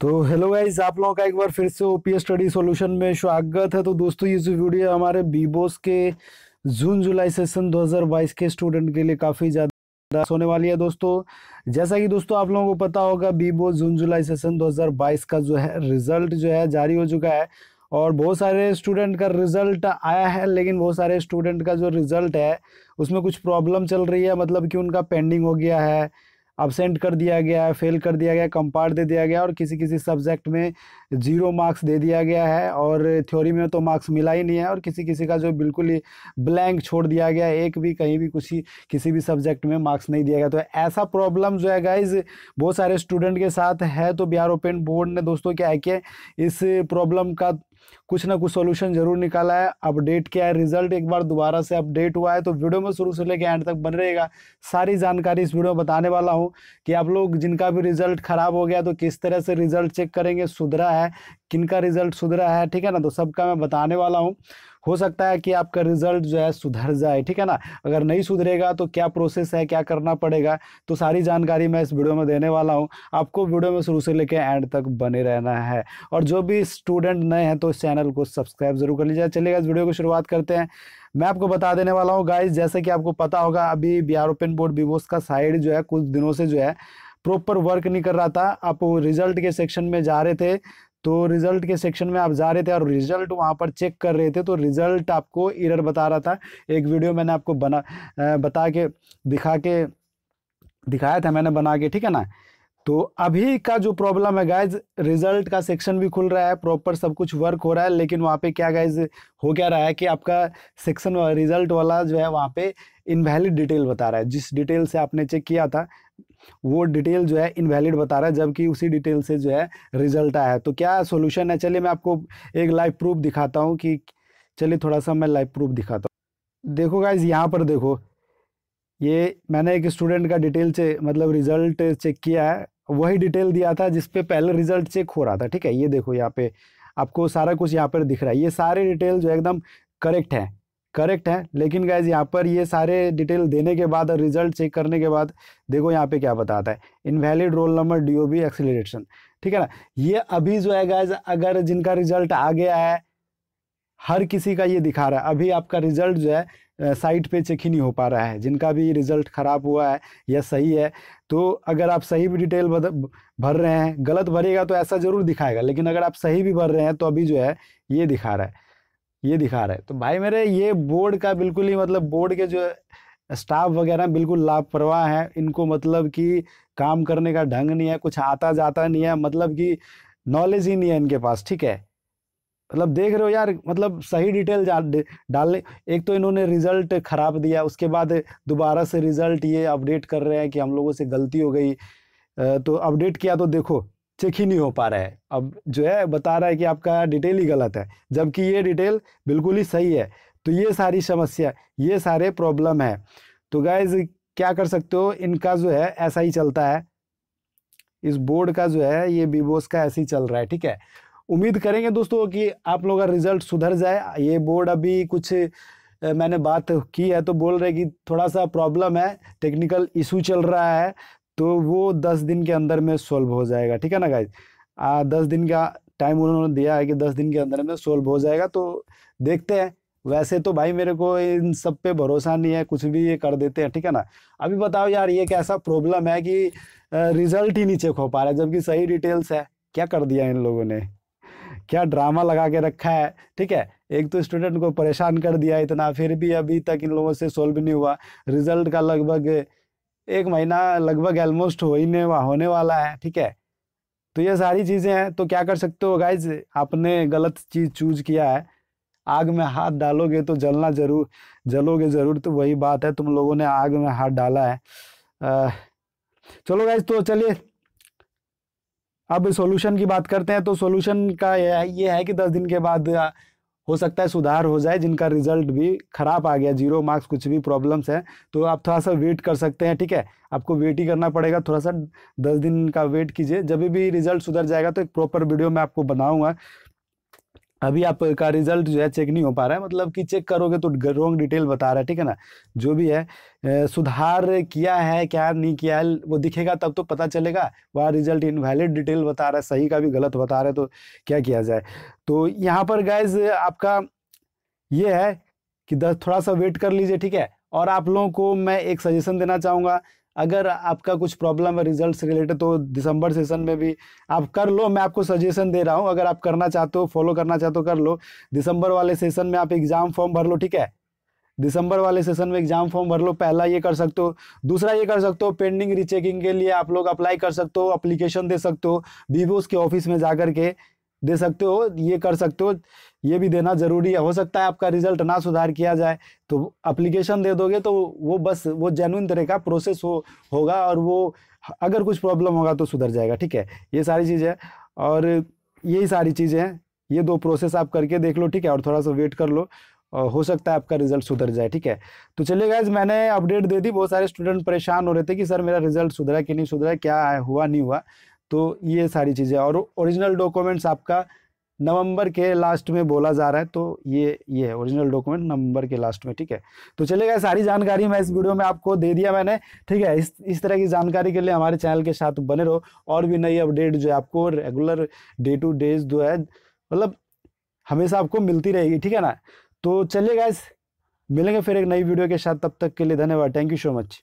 तो hello guys आप लोगों का एक बार फिर से ओपी स्टडी सॉल्यूशन में स्वागत है तो दोस्तों ये जो वीडियो हमारे बीबोस के जून जुलाई सेशन 2022 के स्टूडेंट के लिए काफ़ी ज़्यादा होने वाली है दोस्तों जैसा कि दोस्तों आप लोगों को पता होगा बीबोस जून जुलाई सेशन 2022 का जो है रिजल्ट जो है जारी हो चुका है और बहुत सारे स्टूडेंट का रिजल्ट आया है लेकिन बहुत सारे स्टूडेंट का जो रिजल्ट है उसमें कुछ प्रॉब्लम चल रही है मतलब कि उनका पेंडिंग हो गया है अबसेंट कर दिया गया है फेल कर दिया गया कंपार्ट दे दिया गया और किसी किसी सब्जेक्ट में जीरो मार्क्स दे दिया गया है और थ्योरी में तो मार्क्स मिला ही नहीं है और किसी किसी का जो बिल्कुल ही ब्लैंक छोड़ दिया गया एक भी कहीं भी कुछ किसी भी सब्जेक्ट में मार्क्स नहीं दिया गया तो ऐसा प्रॉब्लम जो है गाइज बहुत सारे स्टूडेंट के साथ है तो बिहार ओपन बोर्ड ने दोस्तों क्या है कि इस प्रॉब्लम का कुछ ना कुछ सोल्यूशन जरूर निकाला है अपडेट किया है रिजल्ट एक बार दोबारा से अपडेट हुआ है तो वीडियो में शुरू से लेकर एंड तक बन रहेगा सारी जानकारी इस वीडियो में बताने वाला हूँ कि आप लोग जिनका भी रिजल्ट खराब हो गया तो किस तरह से रिजल्ट चेक करेंगे सुधरा है किनका रिजल्ट सुधरा है ठीक है ना तो सबका मैं बताने वाला हूँ हो सकता है कि आपका रिजल्ट जो है सुधर जाए ठीक है ना अगर नहीं सुधरेगा तो क्या प्रोसेस है क्या करना पड़ेगा तो सारी जानकारी मैं इस वीडियो में देने वाला हूँ आपको वीडियो में शुरू से लेकर एंड तक बने रहना है और जो भी स्टूडेंट नए हैं तो इस चैनल चैनल को सब्सक्राइब जरूर कर लीजिए चलिएगा इस वीडियो को शुरुआत करते हैं मैं आपको बता देने वाला हूँ गाइज जैसे कि आपको पता होगा अभी बिहार ओपन बोर्ड विवोस का साइड जो है कुछ दिनों से जो है प्रॉपर वर्क नहीं कर रहा था आप रिजल्ट के सेक्शन में जा रहे थे तो रिजल्ट के सेक्शन में आप जा रहे थे और रिजल्ट वहां पर चेक कर रहे थे तो रिजल्ट आपको इरर बता रहा था एक वीडियो मैंने आपको बना बता के दिखा के दिखाया था मैंने बना के ठीक है ना तो अभी का जो प्रॉब्लम है गाइज रिजल्ट का सेक्शन भी खुल रहा है प्रॉपर सब कुछ वर्क हो रहा है लेकिन वहाँ पे क्या गाइज हो क्या रहा है कि आपका सेक्शन रिजल्ट वाला जो है वहाँ पे इनवैलिड डिटेल बता रहा है जिस डिटेल से आपने चेक किया था वो डिटेल जो है इनवैलिड बता रहा है जबकि उसी डिटेल से जो है रिजल्ट आया है तो क्या सोल्यूशन है चलिए मैं आपको एक लाइव प्रूफ दिखाता हूँ कि चलिए थोड़ा सा मैं लाइव प्रूफ दिखाता हूँ देखो गाइज यहाँ पर देखो ये मैंने एक स्टूडेंट का डिटेल से मतलब रिजल्ट चेक किया है वही डिटेल दिया था जिसपे पहले रिजल्ट चेक हो रहा था ठीक है ये देखो यहाँ पे आपको सारा कुछ यहाँ पर दिख रहा है ये सारे डिटेल जो एकदम करेक्ट है करेक्ट है लेकिन गैज यहाँ पर ये सारे डिटेल देने के बाद और रिजल्ट चेक करने के बाद देखो यहाँ पे क्या बताता है invalid roll number D O B ठीक है ना ये अभी जो है गैज अगर जिनका रिजल्ट आ गया है हर किसी का ये दिखा रहा है अभी आपका रिजल्ट जो है साइट पे चेक ही नहीं हो पा रहा है जिनका भी रिजल्ट ख़राब हुआ है या सही है तो अगर आप सही भी डिटेल भर रहे हैं गलत भरेगा तो ऐसा ज़रूर दिखाएगा लेकिन अगर आप सही भी भर रहे हैं तो अभी जो है ये दिखा रहा है ये दिखा रहा है तो भाई मेरे ये बोर्ड का बिल्कुल ही मतलब बोर्ड के जो स्टाफ वगैरह बिल्कुल लापरवाह हैं इनको मतलब कि काम करने का ढंग नहीं है कुछ आता जाता नहीं है मतलब कि नॉलेज ही नहीं है इनके पास ठीक है मतलब देख रहे हो यार मतलब सही डिटेल डालने एक तो इन्होंने रिज़ल्ट ख़राब दिया उसके बाद दोबारा से रिज़ल्ट ये अपडेट कर रहे हैं कि हम लोगों से गलती हो गई तो अपडेट किया तो देखो चेक ही नहीं हो पा रहा है अब जो है बता रहा है कि आपका डिटेल ही गलत है जबकि ये डिटेल बिल्कुल ही सही है तो ये सारी समस्या ये सारे प्रॉब्लम है तो गैज़ क्या कर सकते हो इनका जो है ऐसा ही चलता है इस बोर्ड का जो है ये बीबोस का ऐसे ही चल रहा है ठीक है उम्मीद करेंगे दोस्तों कि आप लोगों का रिजल्ट सुधर जाए ये बोर्ड अभी कुछ मैंने बात की है तो बोल रहे कि थोड़ा सा प्रॉब्लम है टेक्निकल इशू चल रहा है तो वो दस दिन के अंदर में सॉल्व हो जाएगा ठीक है ना गाइज दस दिन का टाइम उन्होंने दिया है कि दस दिन के अंदर में सोल्व हो जाएगा तो देखते हैं वैसे तो भाई मेरे को इन सब पे भरोसा नहीं है कुछ भी ये कर देते हैं ठीक है ना अभी बताओ यार ये कैसा प्रॉब्लम है कि रिजल्ट ही नहीं चेक हो पा रहा है जबकि सही डिटेल्स है क्या कर दिया इन लोगों ने क्या ड्रामा लगा के रखा है ठीक है एक तो स्टूडेंट को परेशान कर दिया इतना फिर भी अभी तक इन लोगों से सोल्व नहीं हुआ रिजल्ट का लगभग एक महीना लगभग ऑलमोस्ट होने वा, होने वाला है ठीक है तो ये सारी चीज़ें हैं तो क्या कर सकते हो गाइज आपने गलत चीज़ चूज किया है आग में हाथ डालोगे तो जलना जरूर जलोगे ज़रूर तो वही बात है तुम लोगों ने आग में हाथ डाला है आ, चलो गाइज तो चलिए अब सॉल्यूशन की बात करते हैं तो सॉल्यूशन का ये है कि दस दिन के बाद हो सकता है सुधार हो जाए जिनका रिजल्ट भी खराब आ गया जीरो मार्क्स कुछ भी प्रॉब्लम्स है तो आप थोड़ा सा वेट कर सकते हैं ठीक है आपको वेट ही करना पड़ेगा थोड़ा सा दस दिन का वेट कीजिए जब भी रिजल्ट सुधर जाएगा तो एक प्रॉपर वीडियो मैं आपको बनाऊंगा अभी आपका रिजल्ट जो है चेक नहीं हो पा रहा है मतलब कि चेक करोगे तो रॉन्ग डिटेल बता रहा है ठीक है ना जो भी है ए, सुधार किया है क्या नहीं किया है वो दिखेगा तब तो पता चलेगा वह रिजल्ट इनवैलिड डिटेल बता रहा है सही का भी गलत बता रहा है तो क्या किया जाए तो यहाँ पर गाइज आपका ये है कि दस थोड़ा सा वेट कर लीजिए ठीक है और आप लोगों को मैं एक सजेशन देना चाहूँगा अगर आपका कुछ प्रॉब्लम है रिजल्ट से रिलेटेड तो दिसंबर सेशन में भी आप कर लो मैं आपको सजेशन दे रहा हूँ अगर आप करना चाहते हो फॉलो करना चाहते हो कर लो दिसंबर वाले सेशन में आप एग्ज़ाम फॉर्म भर लो ठीक है दिसंबर वाले सेशन में एग्जाम फॉर्म भर लो पहला ये कर सकते हो दूसरा ये कर सकते हो पेंडिंग रीचेकिंग के लिए आप लोग अप्लाई कर सकते हो अप्लीकेशन दे सकते हो वीवोस के ऑफिस में जा के दे सकते हो ये कर सकते हो ये भी देना ज़रूरी है हो सकता है आपका रिजल्ट ना सुधार किया जाए तो अप्लीकेशन दे दोगे तो वो बस वो जेनुइन तरह का प्रोसेस हो होगा और वो अगर कुछ प्रॉब्लम होगा तो सुधर जाएगा ठीक है ये सारी चीज़ें और यही सारी चीज़ें हैं ये दो प्रोसेस आप करके देख लो ठीक है और थोड़ा सा वेट कर लो हो सकता है आपका रिजल्ट सुधर जाए ठीक है तो चलिए गाइज मैंने अपडेट दे दी बहुत सारे स्टूडेंट परेशान हो रहे थे कि सर मेरा रिजल्ट सुधरा कि नहीं सुधरा क्या हुआ नहीं हुआ तो ये सारी चीज़ें और ओरिजिनल डॉक्यूमेंट्स आपका नवंबर के लास्ट में बोला जा रहा है तो ये ये है ओरिजिनल डॉक्यूमेंट नवंबर के लास्ट में ठीक है तो चलेगा सारी जानकारी मैं इस वीडियो में आपको दे दिया मैंने ठीक है इस इस तरह की जानकारी के लिए हमारे चैनल के साथ बने रहो और भी नई अपडेट जो है आपको रेगुलर डे टू डेज जो है मतलब हमेशा आपको मिलती रहेगी ठीक है ना तो चलिए इस मिलेंगे फिर एक नई वीडियो के साथ तब तक के लिए धन्यवाद थैंक यू सो मच